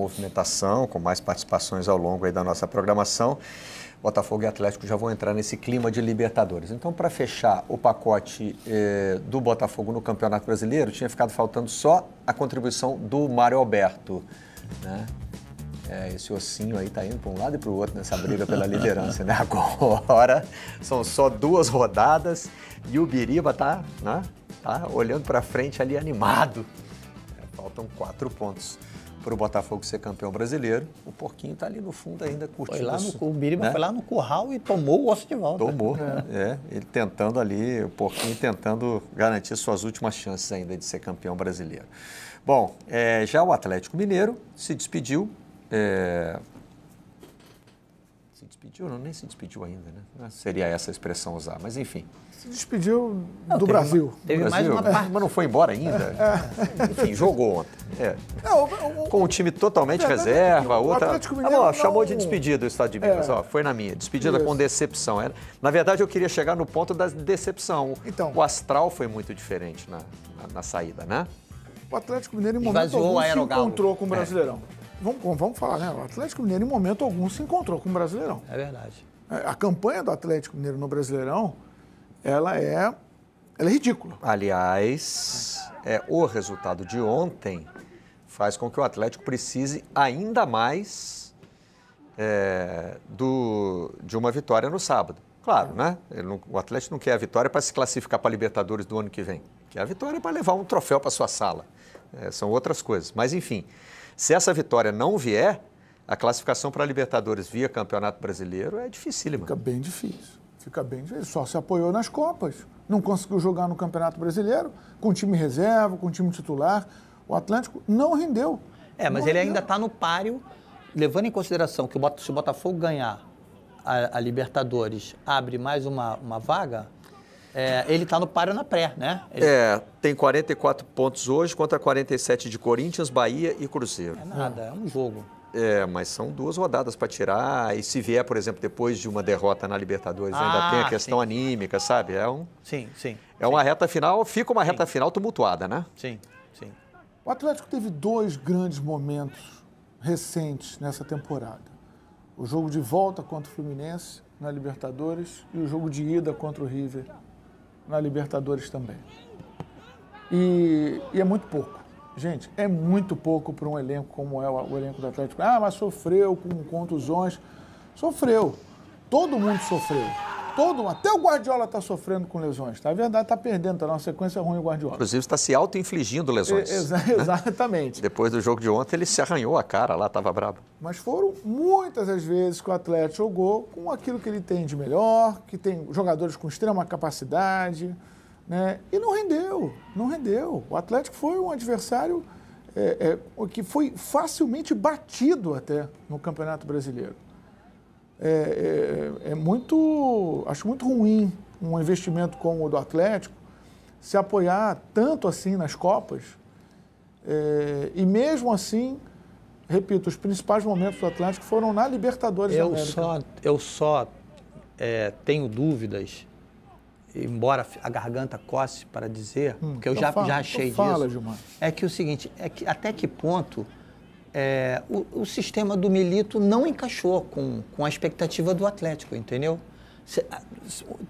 movimentação, com mais participações ao longo da nossa programação. Botafogo e Atlético já vão entrar nesse clima de Libertadores. Então, para fechar o pacote eh, do Botafogo no Campeonato Brasileiro, tinha ficado faltando só a contribuição do Mário Alberto. Né? É, esse ossinho aí tá indo para um lado e para o outro nessa briga pela liderança. Né? Agora são só duas rodadas e o Biriba tá, né? tá olhando para frente ali animado. É, faltam quatro pontos para o Botafogo ser campeão brasileiro, o Porquinho está ali no fundo ainda curtindo. Foi lá no, o Biriba né? foi lá no curral e tomou o osso de volta. Tomou, é. é. Ele tentando ali, o Porquinho tentando garantir suas últimas chances ainda de ser campeão brasileiro. Bom, é, já o Atlético Mineiro se despediu, é, despediu, não, nem se despediu ainda, né? Seria essa a expressão usar, mas enfim. Se despediu não, do teve Brasil. Uma, teve do Brasil, mais uma parte. Mas não foi embora ainda. É. Enfim, jogou ontem. É. Não, o, o, Com time totalmente é, é, é, reserva, outra. Ah, não, chamou de despedida o Estado de Minas, é. ó, foi na minha. Despedida Isso. com decepção. Era, na verdade, eu queria chegar no ponto da decepção. Então. O astral foi muito diferente na, na, na saída, né? O Atlético Mineiro, em momento algum, se encontrou com o Brasileirão. É vamos, vamos falar, né? O Atlético Mineiro, em momento algum, se encontrou com o Brasileirão. É verdade. É, a campanha do Atlético Mineiro no Brasileirão, ela é, ela é ridícula. Aliás, é, o resultado de ontem faz com que o Atlético precise ainda mais é, do, de uma vitória no sábado. Claro, né? Não, o Atlético não quer a vitória para se classificar para a Libertadores do ano que vem. Quer a vitória para levar um troféu para sua sala. É, são outras coisas. Mas, enfim, se essa vitória não vier, a classificação para a Libertadores via Campeonato Brasileiro é dificílima. Fica bem difícil. Fica bem difícil. Só se apoiou nas Copas. Não conseguiu jogar no Campeonato Brasileiro, com time reserva, com time titular. O Atlético não rendeu. É, mas não ele rendeu. ainda está no páreo, levando em consideração que se o Botafogo ganhar a, a Libertadores, abre mais uma, uma vaga, é, ele está no páreo na pré, né? Ele... É, tem 44 pontos hoje contra 47 de Corinthians, Bahia e Cruzeiro. É nada, é um jogo. É, mas são duas rodadas para tirar. E se vier, por exemplo, depois de uma derrota na Libertadores, ah, ainda tem a questão sim. anímica, sabe? É um. Sim, sim. É sim. uma reta final, fica uma reta sim. final tumultuada, né? Sim, sim. O Atlético teve dois grandes momentos recentes nessa temporada: o jogo de volta contra o Fluminense na Libertadores e o jogo de ida contra o River na Libertadores também. E, e é muito pouco. Gente, é muito pouco para um elenco como é o, o elenco do Atlético. Ah, mas sofreu com contusões. Sofreu. Todo mundo sofreu todo Até o Guardiola está sofrendo com lesões, tá? É verdade está perdendo, está numa sequência ruim o Guardiola. Inclusive está se auto-infligindo lesões. É, exa né? Exatamente. Depois do jogo de ontem, ele se arranhou a cara lá, estava brabo. Mas foram muitas as vezes que o Atlético jogou com aquilo que ele tem de melhor, que tem jogadores com extrema capacidade, né? E não rendeu, não rendeu. O Atlético foi um adversário é, é, que foi facilmente batido até no Campeonato Brasileiro é, é, é, muito, acho muito ruim um investimento como o do Atlético se apoiar tanto assim nas Copas é, e mesmo assim, repito, os principais momentos do Atlético foram na Libertadores eu da América. Só, eu só é, tenho dúvidas, embora a garganta coce para dizer, hum, porque eu então já, fala, já então achei fala, disso. Gilmar. É que é o seguinte, é que até que ponto é, o, o, sistema do Milito não encaixou com, com a expectativa do Atlético, entendeu? Se,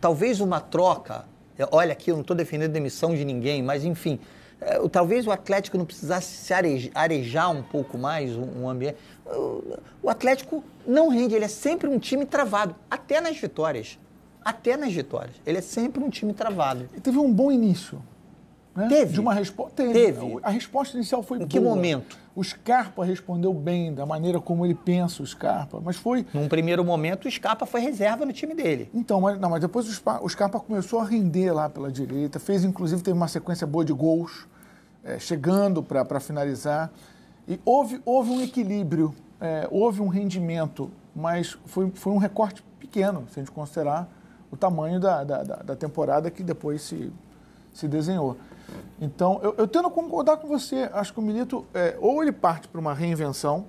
talvez uma troca, é, olha aqui, eu não estou defendendo demissão de ninguém, mas enfim, é, talvez o Atlético não precisasse se arejar, arejar um pouco mais um, um ambiente. O, o Atlético não rende, ele é sempre um time travado, até nas vitórias. Até nas vitórias. Ele é sempre um time travado. E teve um bom início. Né? Teve. De uma resposta. Teve. Teve. A resposta inicial foi em boa. Em que momento? O Scarpa respondeu bem, da maneira como ele pensa o Scarpa, mas foi. Num primeiro momento, o Scarpa foi reserva no time dele. Então, mas, não, mas depois o Scarpa, o Scarpa começou a render lá pela direita, fez inclusive teve uma sequência boa de gols, é, chegando para finalizar. E houve, houve um equilíbrio, é, houve um rendimento, mas foi, foi um recorte pequeno, se a gente considerar o tamanho da, da, da temporada que depois se, se desenhou. Então, eu, eu tendo concordar com você. Acho que o Milito, é, ou ele parte para uma reinvenção,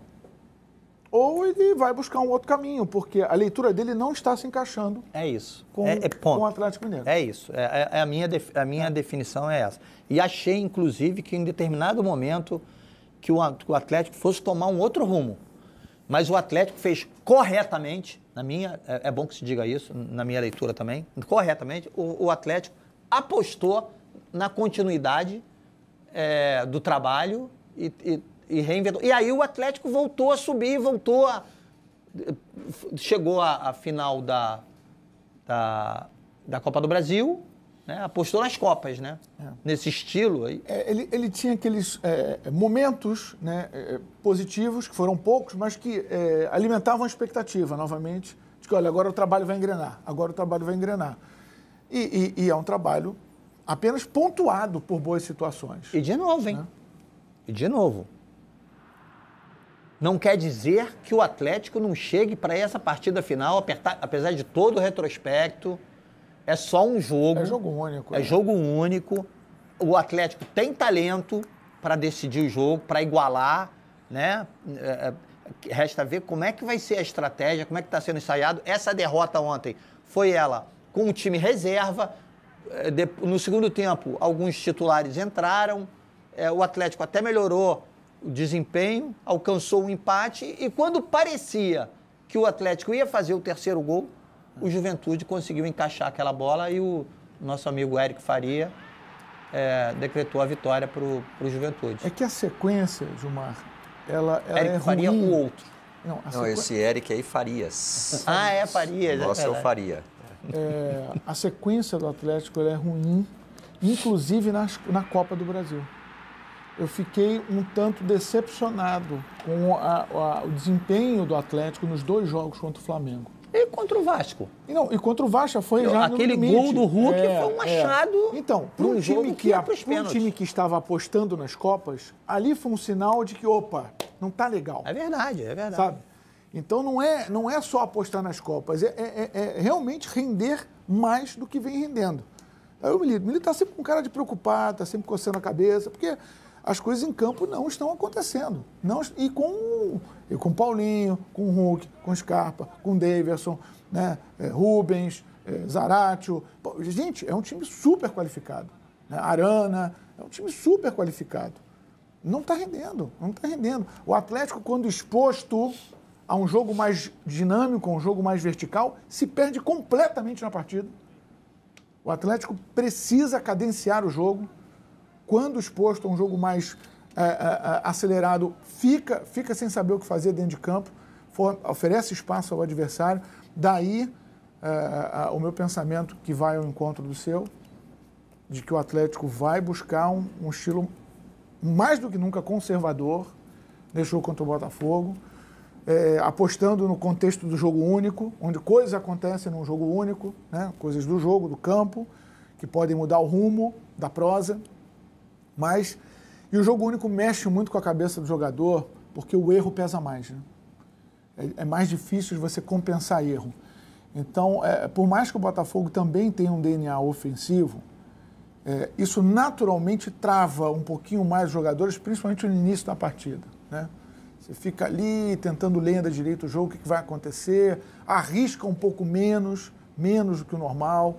ou ele vai buscar um outro caminho, porque a leitura dele não está se encaixando é isso. com, é, é com o Atlético Mineiro. É isso. É, é, é a minha, def, a minha é. definição é essa. E achei, inclusive, que em determinado momento que o, que o Atlético fosse tomar um outro rumo. Mas o Atlético fez corretamente, na minha, é, é bom que se diga isso, na minha leitura também, corretamente, o, o Atlético apostou na continuidade é, do trabalho e, e, e, reinventou. E aí o Atlético voltou a subir, voltou a. Chegou à final da, da, da, Copa do Brasil, né? apostou nas Copas, né? É. Nesse estilo aí. É, ele, ele tinha aqueles é, momentos né, é, positivos, que foram poucos, mas que é, alimentavam a expectativa novamente de que, olha, agora o trabalho vai engrenar, agora o trabalho vai engrenar. e, e, e é um trabalho apenas pontuado por boas situações. E de novo, hein? Né? E de novo. Não quer dizer que o Atlético não chegue para essa partida final, apesar de todo o retrospecto. É só um jogo. É jogo único. É, né? jogo único. O Atlético tem talento para decidir o jogo, para igualar, né? É, é, resta ver como é que vai ser a estratégia, como é que está sendo ensaiado. Essa derrota ontem foi ela com o time reserva, é, no segundo tempo, alguns titulares entraram, é, o Atlético até melhorou o desempenho, alcançou o um empate e quando parecia que o Atlético ia fazer o terceiro gol, o Juventude conseguiu encaixar aquela bola e o nosso amigo Eric Faria é, decretou a vitória para o Juventude. É que a sequência, Gilmar, ela, ela Eric é Faria, ruim. o outro. Não, Não sequ... esse Eric aí, é Farias. ah, é, Farias. O nosso é, é o Faria é, a sequência do Atlético é ruim, inclusive na Copa do Brasil. Eu fiquei um tanto decepcionado com a, a, o desempenho do Atlético nos dois jogos contra o Flamengo. E contra o Vasco. Não, e contra o Vasco foi já Aquele gol do Hulk é, foi um é. machado. É. Então, para um, um time que, que um time que estava apostando nas Copas, ali foi um sinal de que, opa, não tá legal. É verdade, é verdade. Sabe? Então não é, não é só apostar nas Copas, é, é, é, é realmente render mais do que vem rendendo. Aí o Milito, Milito está sempre com cara de preocupado, está sempre coçando a cabeça, porque as coisas em campo não estão acontecendo. Não, e com e com Paulinho, com Hulk, com Scarpa, com Davidson, né, é, Rubens, é, Zaratio. Gente, é um time super qualificado. Né? Arana, é um time super qualificado. Não está rendendo, não está rendendo. O Atlético, quando exposto, a um jogo mais dinâmico, a um jogo mais vertical, se perde completamente na partida. O Atlético precisa cadenciar o jogo. Quando exposto a um jogo mais é, é, é acelerado, fica, fica sem saber o que fazer dentro de campo, for, oferece espaço ao adversário. Daí é, é, o meu pensamento que vai ao encontro do seu, de que o Atlético vai buscar um, um estilo mais do que nunca conservador, deixou contra o Botafogo é, apostando no contexto do jogo único, onde coisas acontecem num jogo único, né? coisas do jogo, do campo, que podem mudar o rumo da prosa, mas e o jogo único mexe muito com a cabeça do jogador, porque o erro pesa mais. Né? É, é, mais difícil de você compensar erro. Então, é, por mais que o Botafogo também tenha um DNA ofensivo, é, isso naturalmente trava um pouquinho mais os jogadores, principalmente no início da partida. Né? Você fica ali tentando ler ainda direito o jogo, o que vai acontecer, arrisca um pouco menos, menos do que o normal.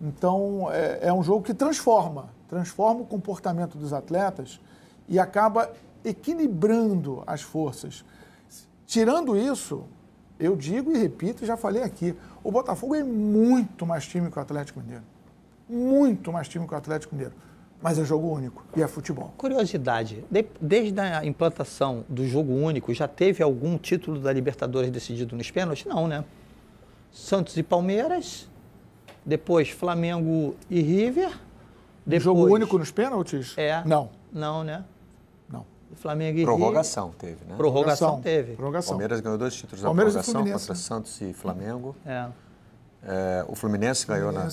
Então é, é um jogo que transforma, transforma o comportamento dos atletas e acaba equilibrando as forças. Tirando isso, eu digo e repito, já falei aqui, o Botafogo é muito mais time que o Atlético Mineiro. Muito mais time que o Atlético Mineiro mas é jogo único e é futebol. Curiosidade, de, desde a implantação do jogo único, já teve algum título da Libertadores decidido nos pênaltis? Não, né? Santos e Palmeiras, depois Flamengo e River. Depois... Jogo único nos pênaltis? É. Não. Não, né? Não. Flamengo e Prorrogação River. teve, né? Prorrogação, prorrogação teve. Prorrogação. Palmeiras ganhou dois títulos Palmeiras na prorrogação contra Santos e Flamengo. É. é o Fluminense, Fluminense ganhou na.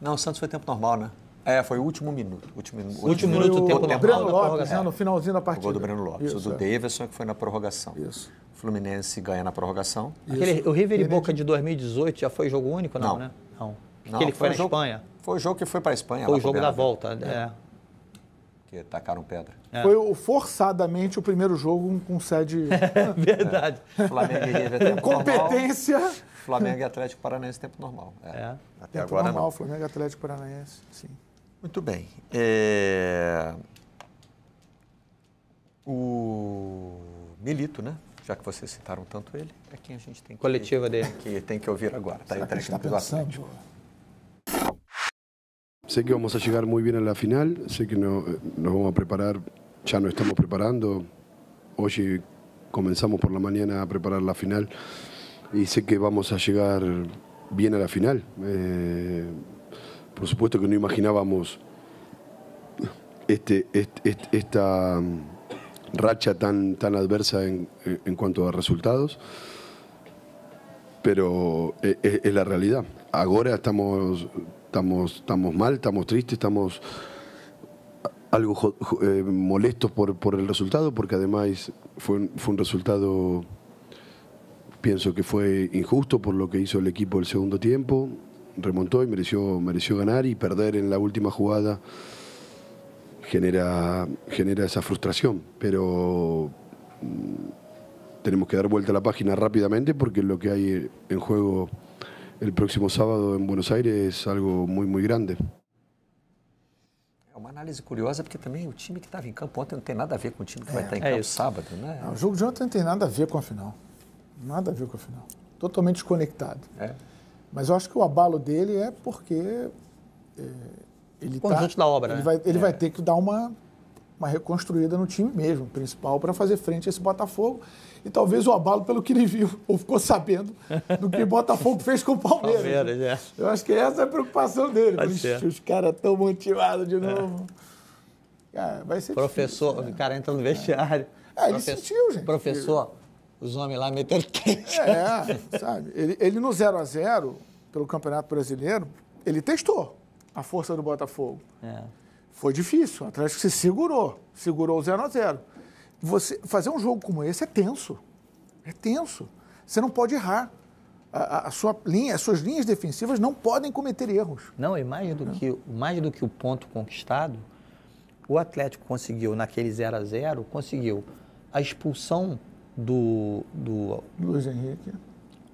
Não, o Santos foi tempo normal, né? É, foi o último minuto. Último, último, último minuto, o tempo normal Breno Lopes, É, no finalzinho da partida. O gol do Breno Lopes. Isso, o do é. Davidson, que foi na prorrogação. Isso. O Fluminense ganha na prorrogação. Aquele, o River e Boca de 2018 já foi jogo único, não, não. né? Não. não Aquele que foi, foi na jogo, Espanha. Foi o jogo que foi para a Espanha. Foi o jogo da volta, é. é. Que tacaram pedra. É. Foi forçadamente o primeiro jogo com sede. É verdade. É. Flamengo e River tempo Competência. Normal. Flamengo e Atlético Paranaense tempo normal. É. Até tempo agora normal, não. Flamengo e Atlético Paranaense, sim. Muito bem. É... O Milito, né? Já que vocês citaram tanto ele, é quem a gente tem que... Coletiva dele. Que tem que ouvir agora. Está Será está pensando? Sé que vamos a llegar muy bien a la final, sé que no, nos vamos a preparar, ya nos estamos preparando. Hoy comenzamos por la mañana a preparar la final y sé que vamos a llegar bien a la final. Eh, Por supuesto que no imaginábamos este, esta mm, racha tan, tan adversa en, cuanto a resultados, pero e-, e-, es, la realidad. Ahora estamos, estamos, estamos mal, estamos tristes, estamos algo eh, molestos por, el resultado, porque además fue fue un resultado, pienso que fue injusto por lo que hizo el equipo el segundo tiempo, remontó y mereció, mereció ganar y perder en la última jugada genera, genera esa frustración, pero mm, tenemos que dar vuelta a la página rápidamente porque lo que hay en juego el próximo sábado en Buenos Aires es algo muy, muy grande. Es una análisis curiosa, porque también el time que estaba en em campo ontem no tiene nada que ver con el time que va a estar en em el campo sábado, ¿no? El juego de ontem no tiene nada que ver con la final. Nada a ver con la final. Totalmente desconectado. Mas eu acho que o abalo dele é porque é, ele conjunto tá, da obra. Ele, né? vai, ele é. vai ter que dar uma, uma reconstruída no time mesmo, principal, para fazer frente a esse Botafogo. E talvez o abalo pelo que ele viu, ou ficou sabendo do que o Botafogo fez com o Palmeiras. Palmeiras é. Eu acho que é essa é a preocupação dele. Os, os caras estão motivados de é. novo. É. Ah, cara, vai ser Professor, difícil, né? o cara entra no vestiário. É, é ele sentiu, gente. Professor os homens lá meteram quente. É, sabe? Ele, ele no 0 a 0 pelo Campeonato Brasileiro, ele testou a força do Botafogo. É. Foi difícil, o Atlético se segurou, segurou o 0 a 0 fazer um jogo como esse é tenso. É tenso. Você não pode errar. A, a, sua linha, as suas linhas defensivas não podem cometer erros. Não, e mais do, Que, mais do que o ponto conquistado, o Atlético conseguiu, naquele 0 a 0 conseguiu a expulsão do, do Luiz Henrique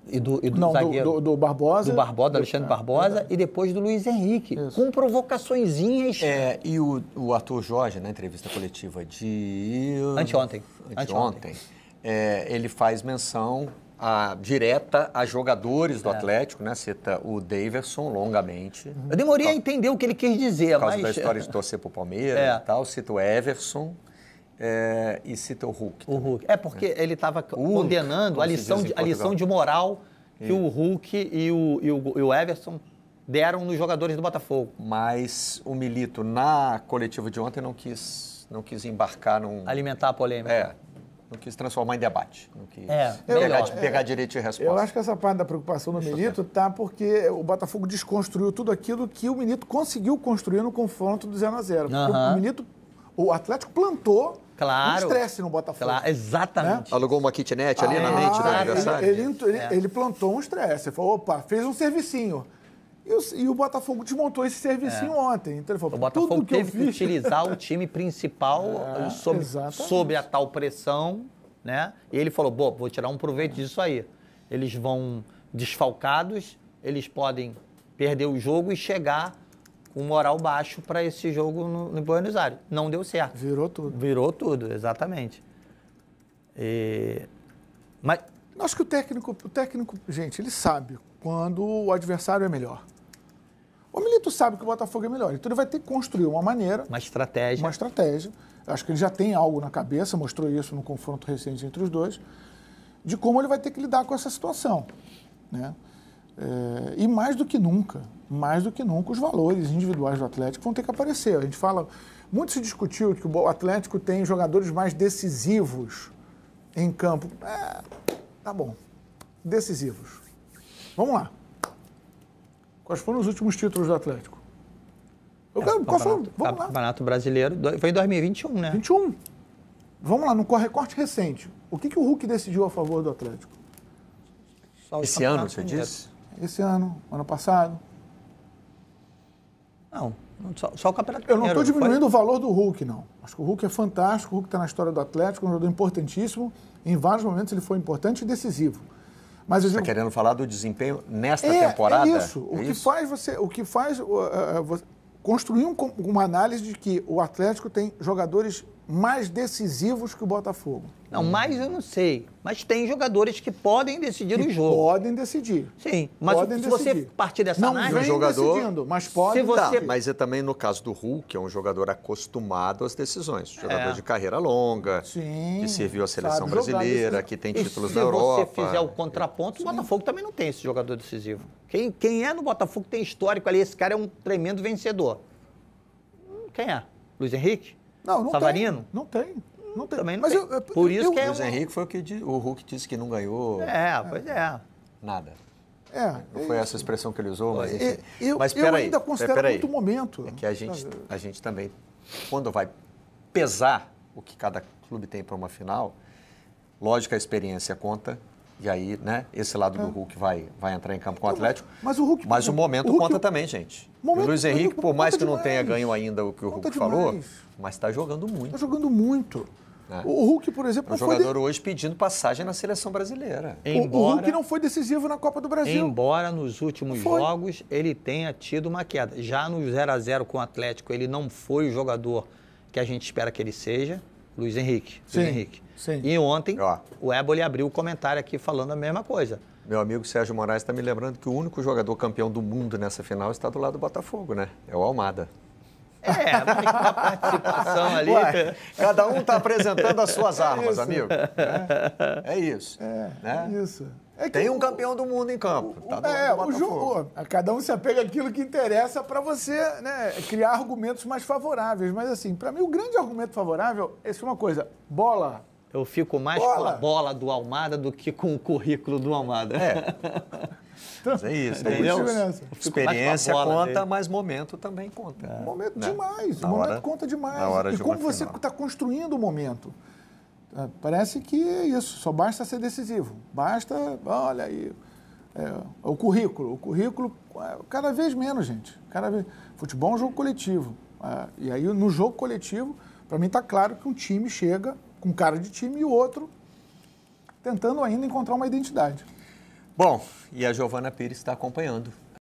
e do, e do Não, zagueiro. Do, do, Barbosa. Do Barbosa, do Alexandre é, Barbosa, é, é e depois do Luiz Henrique, Isso. com provocaçõezinhas. É, e o, o ator Jorge, na entrevista coletiva de. Anteontem. Anteontem. É, ele faz menção a, direta a jogadores do é. Atlético, né? Cita o Daverson longamente. Eu demorei a entender o que ele quis dizer, por causa mas. da história de torcer pro Palmeiras é. e tal, cita o Everson é, e cita o Hulk. Também. O Hulk. É porque é. ele estava condenando a lição, de, a lição de moral que o Hulk e o, e, o, e o Everson deram nos jogadores do Botafogo. Mas o Milito, na coletiva de ontem, não quis, não quis embarcar num. Alimentar a polêmica. É. Não quis transformar em debate. Não quis é, pegar, pegar direito de resposta. Eu acho que essa parte da preocupação do Milito tá porque o Botafogo desconstruiu tudo aquilo que o Milito conseguiu construir no confronto do 0 a 0 uhum. O Milito o Atlético plantou claro. um estresse no Botafogo. Claro, né? exatamente. Né? Alugou uma kitnet ali ah, na é, mente do adversário. Ele, ele, ele, é. ele plantou um estresse. Ele falou, opa, fez um servicinho. E o, e o, Botafogo desmontou esse servicinho é. ontem. Então ele falou, o Botafogo tudo que teve que utilizar o time principal é, sob, sob, a tal pressão, né? E ele falou, bom, vou tirar um proveito disso aí. Eles vão desfalcados, eles podem perder o jogo e chegar um moral baixo para esse jogo no, no, Buenos Aires. Não deu certo. Virou tudo. Virou tudo, exatamente. E... Mas... Acho que o técnico, o técnico, gente, ele sabe quando o adversário é melhor. O Milito sabe que o Botafogo é melhor, então ele vai ter que construir uma maneira. Uma estratégia. Uma estratégia. Acho que ele já tem algo na cabeça, mostrou isso no confronto recente entre os dois, de como ele vai ter que lidar com essa situação. Né? É, e mais do que nunca, mais do que nunca, os valores individuais do Atlético vão ter que aparecer. A gente fala, muito se discutiu que o Atlético tem jogadores mais decisivos em campo. É, tá bom, decisivos. Vamos lá. Quais foram os últimos títulos do Atlético? Eu é, quero, qual Vamos lá. Campeonato Brasileiro foi em 2021, né? 21. Vamos lá, no recorte recente. O que, que o Hulk decidiu a favor do Atlético? Esse ano, você disse? esse ano, ano passado? Não, só, só o Campeonato Eu não estou diminuindo foi... o valor do Hulk, não. Acho que o Hulk é fantástico, o Hulk está na história do Atlético, um jogador importantíssimo. Em vários momentos ele foi importante e decisivo. Mas está digo... querendo falar do desempenho nesta é, é temporada? É isso. O é que isso? faz você, o que faz uh, uh, uh você, Construir uma análise de que o Atlético tem jogadores mais decisivos que o Botafogo. Não, mais eu não sei. Mas tem jogadores que podem decidir que o jogo. Podem decidir. Sim, mas podem se decidir. você partir dessa não análise... Não jogador, decidindo, mas pode... Se você... Tá, mas é também no caso do Hulk, é um jogador acostumado às decisões. É. Jogador é. de carreira longa, Sim, que serviu à seleção brasileira, que tem títulos na Europa. se você fizer o contraponto, Sim. o Botafogo também não tem esse jogador decisivo. Quem, quem é no Botafogo tem histórico ali, esse cara é um tremendo vencedor. Hum, quem é? Luiz Henrique? Não, não Savarino? Tem, não tem. Não tem. Também não Mas tem. Eu, eu, Por isso eu, que é. Luiz Henrique foi o que o Hulk disse que não ganhou. É, pois é. Nada. É, não foi isso. essa expressão que ele usou, mas. É, eu, mas eu ainda aí, considero peraí, muito momento. É que a gente, a gente também, quando vai pesar o que cada clube tem para uma final, lógico que a experiência conta, e aí, né, esse lado é. do ah. Hulk vai, vai entrar em campo com o Atlético. Mas o Hulk. Mas o momento o Hulk, conta o... também, gente. Momento, o Luiz Henrique, por mais que demais. não tenha ganho ainda o que o Hulk falou, mas está jogando muito. Está jogando muito. É. O Hulk, por exemplo, é O jogador hoje pedindo passagem na seleção brasileira. Embora, o Hulk não foi decisivo na Copa do Brasil. Embora nos últimos foi. jogos ele tenha tido uma queda. Já no 0 a 0 com o Atlético, ele não foi o jogador que a gente espera que ele seja. Luiz Henrique. Sim, Luiz Henrique. Sim. E ontem Ó. o Éboli abriu o comentário aqui falando a mesma coisa. Meu amigo Sérgio Moraes está me lembrando que o único jogador campeão do mundo nessa final está do lado do Botafogo, né? É o Almada. É, a participação ali. Ué, cada um está apresentando as suas armas, é amigo. É, é isso. É, né? é isso. É tem um o, campeão do mundo em campo. O, tá do é, do o jogo. Cada um se apega àquilo que interessa para você né, criar argumentos mais favoráveis. Mas, assim, para mim, o grande argumento favorável é uma coisa: bola. Eu fico mais bola. com a bola do Almada do que com o currículo do Almada. É. mas é isso, é Experiência conta, dele. mas momento também conta. É. Momento né? demais. Na o momento hora, conta demais. e de como você está construindo o momento. É, parece que é isso, só basta ser decisivo. Basta, olha aí, é, é o currículo. O currículo, é, cada vez menos, gente. Cada vez, futebol é um jogo coletivo. É, e aí, no jogo coletivo, para mim está claro que um time chega com cara de time e o outro tentando ainda encontrar uma identidade. Bom, e a Giovana Pires está acompanhando